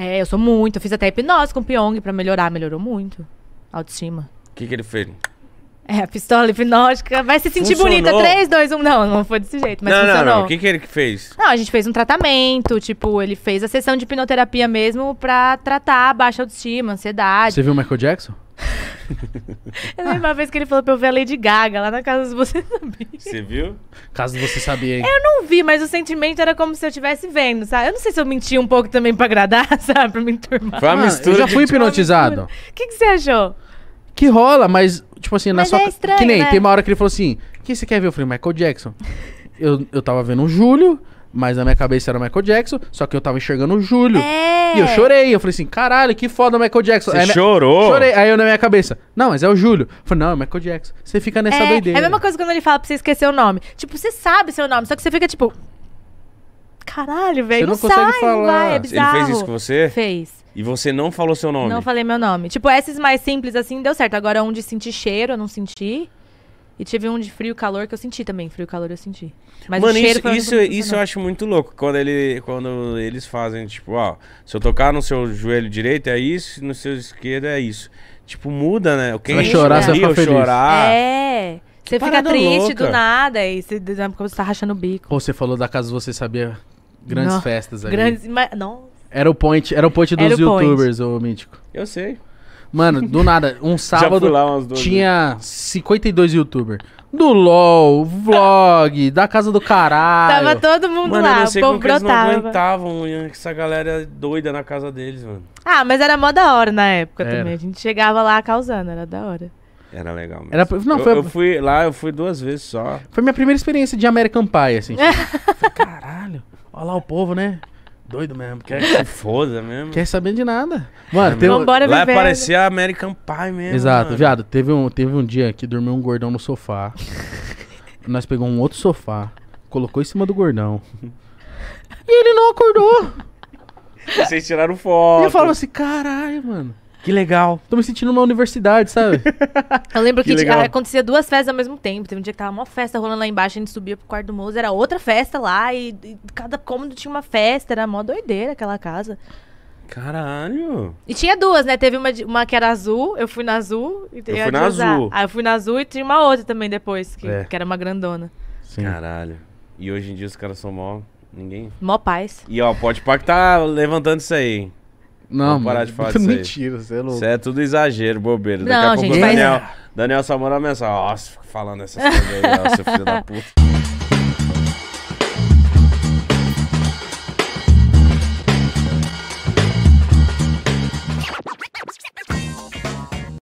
É, eu sou muito. Eu fiz até hipnose com o Pyong pra melhorar. Melhorou muito. Autoestima. O que, que ele fez? É, a pistola hipnótica. Vai se sentir funcionou. bonita. 3, 2, 1. Não, não foi desse jeito, mas não, funcionou. Não, não. O que, que ele fez? Não, a gente fez um tratamento. Tipo, ele fez a sessão de hipnoterapia mesmo pra tratar a baixa autoestima, ansiedade. Você viu o Michael Jackson? eu lembro uma vez que ele falou pra eu ver a Lady Gaga lá na Casa de Você Sabia. Você viu? Caso Você Sabia, hein? Eu não vi, mas o sentimento era como se eu estivesse vendo, sabe? Eu não sei se eu menti um pouco também pra agradar, sabe? Pra me enturmar. Foi uma ah, mistura. Eu já fui hipnotizado. O que, que você achou? Que rola, mas tipo assim, na sua. É estranho, que nem, né? tem uma hora que ele falou assim: quem você quer ver? Eu falei, Michael Jackson. eu, eu tava vendo o Júlio, mas na minha cabeça era o Michael Jackson, só que eu tava enxergando o Júlio. É. E eu chorei. Eu falei assim, caralho, que foda o Michael Jackson. Você aí, chorou? Chorei. Aí eu na minha cabeça, não, mas é o Júlio. Eu falei, não, é o Michael Jackson. Você fica nessa é, doideira. É a mesma coisa quando ele fala pra você esquecer o nome. Tipo, você sabe seu nome, só que você fica tipo. Caralho, velho. Não, não consegue sai, falar. Vai, é bizarro. Ele fez isso com você? Fez. E você não falou seu nome? Não falei meu nome. Tipo, esses mais simples assim deu certo. Agora um de sentir cheiro, eu não senti. E tive um de frio e calor que eu senti também. Frio e calor eu senti. Mas Mano, o cheiro isso, isso, isso eu acho muito louco. Quando, ele, quando eles fazem, tipo, ó, se eu tocar no seu joelho direito é isso, no seu esquerdo é isso. Tipo, muda, né? Quem vai chorar, você vai feliz. chorar. É. Você fica triste louca. do nada e você, é você tá rachando o bico. Pô, você falou da casa você sabia grandes não. festas aí. Grandes. Mas, não. Era o point, era o point dos era youtubers, point. ô mítico. Eu sei. Mano, do nada, um sábado tinha 52 youtubers. Do LOL, vlog, da casa do caralho. Tava todo mundo mano, lá, eu não sei o povo como brotava. Eles não aguentavam essa galera doida na casa deles, mano. Ah, mas era mó da hora na época era. também. A gente chegava lá causando, era da hora. Era legal mesmo. Era, não, eu, foi... eu fui lá, eu fui duas vezes só. Foi minha primeira experiência de American Pie, assim. Tipo. Caralho, olha lá o povo, né? doido mesmo. Quer que é se foda mesmo. Quer saber de nada. Mano, é, teve... Vambora lá vivendo. parecia American Pie mesmo. Exato, mano. viado. Teve um, teve um dia que dormiu um gordão no sofá. Nós pegamos um outro sofá, colocou em cima do gordão. E ele não acordou. Vocês tiraram foto. E eu falo assim, caralho, mano. Que legal. Tô me sentindo numa universidade, sabe? Eu lembro que, que acontecia duas festas ao mesmo tempo. Teve um dia que tava uma festa rolando lá embaixo, a gente subia pro quarto do Mozo, era outra festa lá, e, e cada cômodo tinha uma festa, era mó doideira aquela casa. Caralho! E tinha duas, né? Teve uma, uma que era azul, eu fui na azul. E eu fui na azul. azul. Ah, eu fui na azul e tinha uma outra também depois, que, é. que era uma grandona. Sim. Caralho. E hoje em dia os caras são mó... Ninguém... Mó paz. E ó, pode pactar tá levantando isso aí, não, Vamos parar de falar disso Mentira, você é louco. Isso é tudo exagero, bobeira. Daqui Não, a pouco o mas- Daniel, Daniel só manda mensagem. Nossa, fico falando essas coisas aí, ó, seu filho da puta.